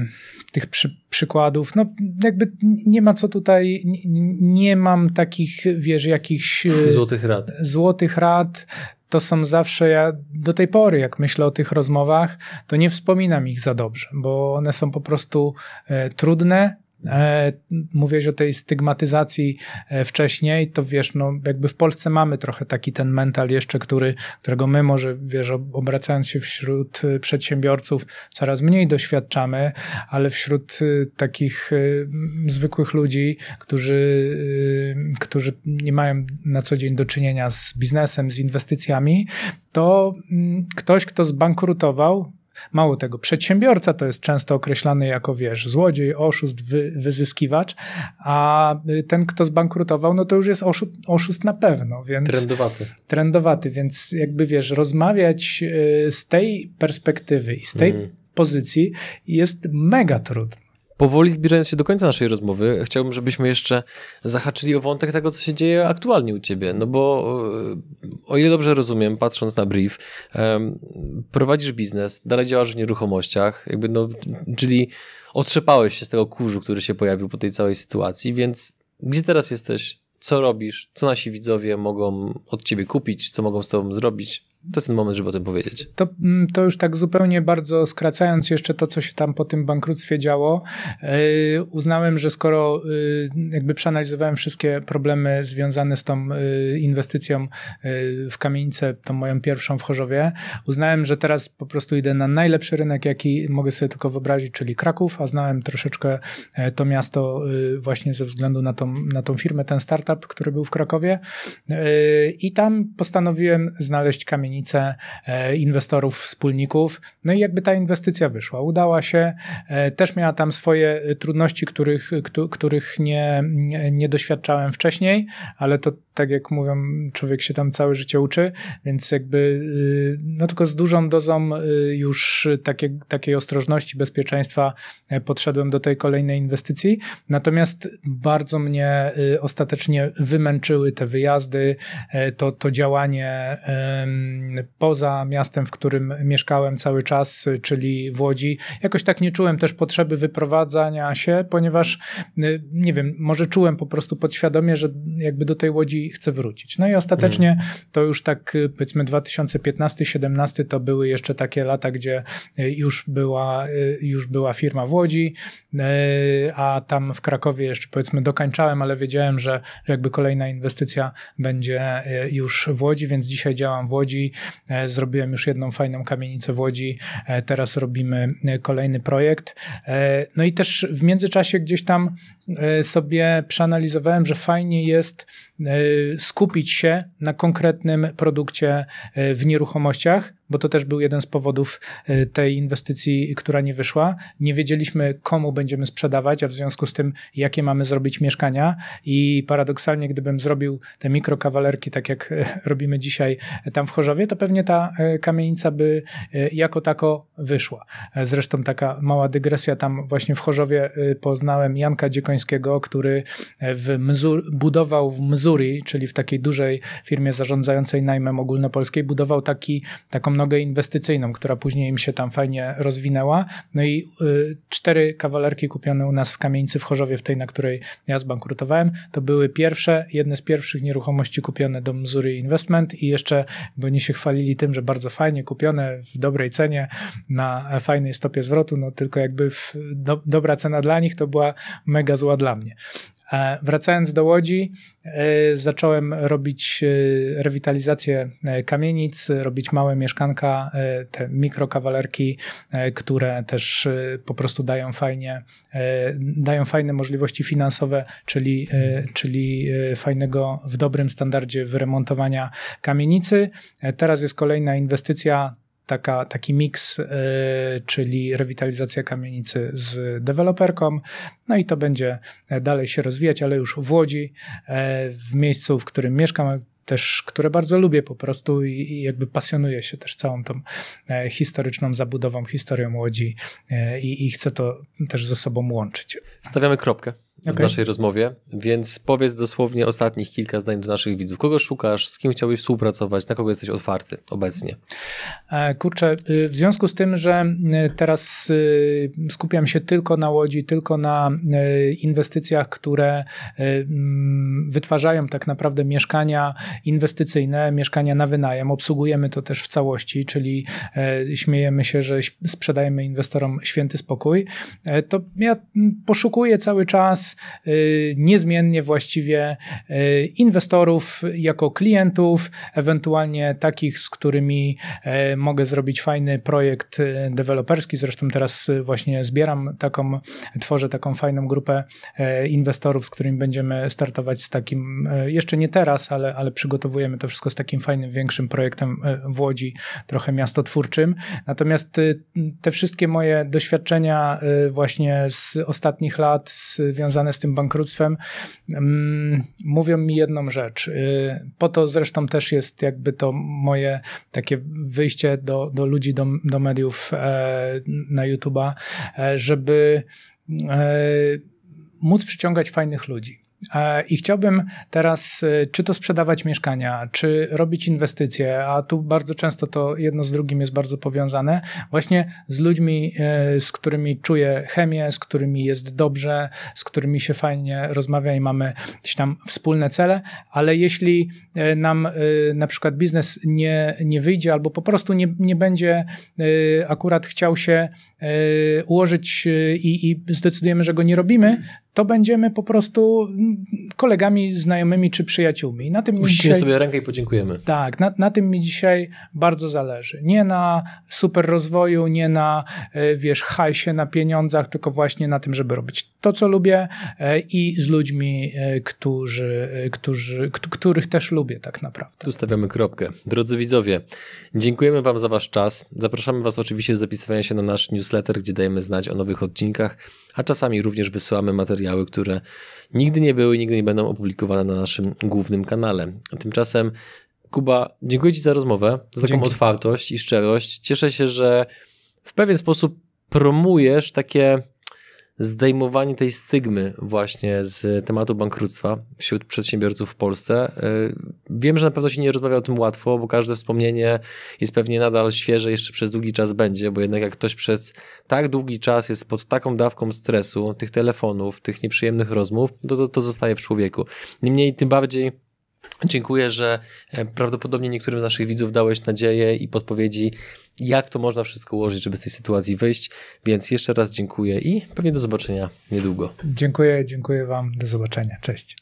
tych przy, przykładów. No, jakby nie ma co tutaj, nie, nie mam takich, wiesz, jakichś y, złotych rad. Złotych rad to są zawsze, ja do tej pory, jak myślę o tych rozmowach, to nie wspominam ich za dobrze, bo one są po prostu e, trudne, E, mówiłeś o tej stygmatyzacji e, wcześniej, to wiesz, no jakby w Polsce mamy trochę taki ten mental jeszcze, który, którego my może, wiesz, obracając się wśród e, przedsiębiorców coraz mniej doświadczamy, ale wśród takich zwykłych ludzi, którzy, którzy nie mają na co dzień do czynienia z biznesem, z inwestycjami, to mm, ktoś, kto zbankrutował, Mało tego, przedsiębiorca to jest często określany jako, wiesz, złodziej, oszust, wy, wyzyskiwacz, a ten, kto zbankrutował, no to już jest oszust, oszust na pewno. Więc, trendowaty. Trendowaty, więc jakby, wiesz, rozmawiać y, z tej perspektywy i z tej mm. pozycji jest mega trudno. Powoli zbliżając się do końca naszej rozmowy, chciałbym, żebyśmy jeszcze zahaczyli o wątek tego, co się dzieje aktualnie u ciebie. No bo e, o ile dobrze rozumiem, patrząc na brief, prowadzisz biznes, dalej działasz w nieruchomościach, jakby no, czyli otrzepałeś się z tego kurzu, który się pojawił po tej całej sytuacji, więc gdzie teraz jesteś? Co robisz? Co nasi widzowie mogą od ciebie kupić? Co mogą z tobą zrobić? To jest ten moment, żeby o tym powiedzieć. To, mm, to już tak zupełnie bardzo skracając jeszcze to, co się tam po tym bankructwie działo, yy, uznałem, że skoro yy, jakby przeanalizowałem wszystkie problemy związane z tą yy, inwestycją yy, w kamienicę, tą moją pierwszą w Chorzowie, uznałem, że teraz po prostu idę na najlepszy rynek, jaki mogę sobie tylko wyobrazić, czyli Kraków, a znałem troszeczkę e, to miasto yy, właśnie ze względu na tą, na tą firmę, ten startup, który był w Krakowie yy, i tam postanowiłem znaleźć kamienicę E, inwestorów, wspólników. No i jakby ta inwestycja wyszła, udała się, e, też miała tam swoje e, trudności, których, których nie, nie doświadczałem wcześniej, ale to tak jak mówią, człowiek się tam całe życie uczy, więc jakby y, no tylko z dużą dozą y, już takie, takiej ostrożności, bezpieczeństwa e, podszedłem do tej kolejnej inwestycji. Natomiast bardzo mnie y, ostatecznie wymęczyły te wyjazdy, e, to, to działanie poza miastem, w którym mieszkałem cały czas, czyli w Łodzi. Jakoś tak nie czułem też potrzeby wyprowadzania się, ponieważ nie wiem, może czułem po prostu podświadomie, że jakby do tej Łodzi chce chcę wrócić. No i ostatecznie mhm. to już tak y, powiedzmy 2015-17 to były jeszcze takie lata, gdzie y, już była, y, już była firma w Łodzi, a tam w Krakowie jeszcze powiedzmy dokańczałem, ale wiedziałem, że jakby kolejna inwestycja będzie już w Łodzi, więc dzisiaj działam w Łodzi. Zrobiłem już jedną fajną kamienicę w Łodzi, teraz robimy kolejny projekt. No i też w międzyczasie gdzieś tam E, sobie przeanalizowałem, że fajnie jest e, skupić się na konkretnym produkcie e, w nieruchomościach, bo to też był jeden z powodów e, tej inwestycji, która nie wyszła. Nie wiedzieliśmy, komu będziemy sprzedawać, a w związku z tym, jakie mamy zrobić mieszkania. I paradoksalnie, gdybym zrobił te mikrokawalerki, tak jak e, robimy dzisiaj e, tam w Chorzowie, to pewnie ta kamienica by jako tako wyszła. Zresztą taka mała dygresja, tam właśnie w Chorzowie poznałem Janka Dziekońskiego, który w Mzur, budował w Mzuri, czyli w takiej dużej firmie zarządzającej najmem ogólnopolskiej, budował taki, taką nogę inwestycyjną, która później im się tam fajnie rozwinęła. No i y, cztery kawalerki kupione u nas w kamienicy w Chorzowie, w tej, na której ja zbankrutowałem, to były pierwsze, jedne z pierwszych nieruchomości kupione do Missouri Investment i jeszcze, bo oni się chwalili tym, że bardzo fajnie kupione, w dobrej cenie, na fajnej stopie zwrotu, no tylko jakby w, do, dobra cena dla nich to była mega zła dla mnie. Wracając do Łodzi, e, zacząłem robić e, rewitalizację e, kamienic, robić małe mieszkanka, te mikrokawalerki, które też po prostu dają fajnie, dają fajne możliwości finansowe, czyli, czyli fajnego w dobrym standardzie wyremontowania kamienicy. Teraz jest kolejna inwestycja taka, taki miks, y, czyli rewitalizacja kamienicy z deweloperką. No i to będzie e, dalej się rozwijać, ale już w Łodzi, e, w miejscu, w którym mieszkam, też, które bardzo lubię po prostu i, i jakby pasjonuję się też całą tą e, historyczną zabudową, historią Łodzi e, i, i chcę to też ze sobą łączyć. Stawiamy kropkę okay. w naszej rozmowie, więc powiedz dosłownie ostatnich kilka zdań do naszych widzów. Kogo szukasz, z kim chciałbyś współpracować, na kogo jesteś otwarty obecnie? E, kurczę, y, w związku z tym, że y, teraz y, skupiam się tylko na łodzi, tylko na inwestycjach, które mm, wytwarzają tak naprawdę mieszkania inwestycyjne, mieszkania na wynajem, obsługujemy to też w całości, czyli e, śmiejemy się, że sprzedajemy inwestorom święty spokój, e, to ja mm, poszukuję cały czas Y, niezmiennie właściwie y, inwestorów jako klientów, ewentualnie takich, z którymi e, mogę zrobić fajny projekt y, deweloperski. Zresztą teraz właśnie zbieram taką, tworzę taką fajną grupę e, inwestorów, z którymi będziemy startować z takim, e, jeszcze nie teraz, ale, ale przygotowujemy to wszystko z takim fajnym, większym projektem w Łodzi, trochę miastotwórczym. Natomiast te wszystkie moje doświadczenia właśnie z ostatnich lat związane związane z tym bankructwem, mm, mówią mi jedną rzecz. Y, po to zresztą też jest jakby to moje takie wyjście do, do ludzi, do, do mediów e, na YouTube'a, e, żeby e, móc przyciągać fajnych ludzi. E, I chciałbym teraz, e, czy to sprzedawać mieszkania, czy robić inwestycje, a tu bardzo często to jedno z drugim jest bardzo powiązane, właśnie z ludźmi, e, z którymi czuję chemię, z którymi jest dobrze, z którymi się fajnie rozmawia i mamy jakieś tam wspólne cele, ale jeśli nam na przykład biznes nie, nie wyjdzie albo po prostu nie, nie będzie akurat chciał się E, ułożyć e, i, i zdecydujemy, że go nie robimy, to będziemy po prostu kolegami, znajomymi czy przyjaciółmi. Na tym Uścimy dzisiaj, sobie rękę i podziękujemy. Tak, na, na, tym mi dzisiaj bardzo zależy. Nie na super rozwoju, nie na e, wiesz, hajsie, na pieniądzach, tylko właśnie na tym, żeby robić to, co lubię i z ludźmi, którzy, którzy, których też lubię tak naprawdę. Tu stawiamy kropkę. Drodzy widzowie, dziękujemy Wam za Wasz czas. Zapraszamy Was oczywiście do zapisywania się na nasz newsletter newsletter, gdzie dajemy znać o nowych odcinkach, a czasami również wysyłamy materiały, które nigdy nie były, nigdy nie będą opublikowane na naszym głównym kanale. Tymczasem, Kuba, dziękuję Ci za rozmowę, za taką Dzięki. otwartość i szczerość. Cieszę się, że w pewien sposób promujesz takie zdejmowanie tej stygmy właśnie z tematu bankructwa wśród przedsiębiorców w Polsce. Y, wiem, że na pewno się nie rozmawia o tym łatwo, bo każde wspomnienie jest pewnie nadal świeże, jeszcze przez długi czas będzie, bo jednak jak ktoś przez tak długi czas jest pod taką dawką stresu, tych telefonów, tych nieprzyjemnych rozmów, to to, to zostaje w człowieku. Niemniej tym bardziej Dziękuję, że e, prawdopodobnie niektórym z naszych widzów dałeś nadzieję i podpowiedzi, jak to można wszystko ułożyć, żeby z tej sytuacji wyjść. Więc jeszcze raz dziękuję i pewnie do zobaczenia niedługo. Dziękuję, dziękuję Wam. Do zobaczenia. Cześć.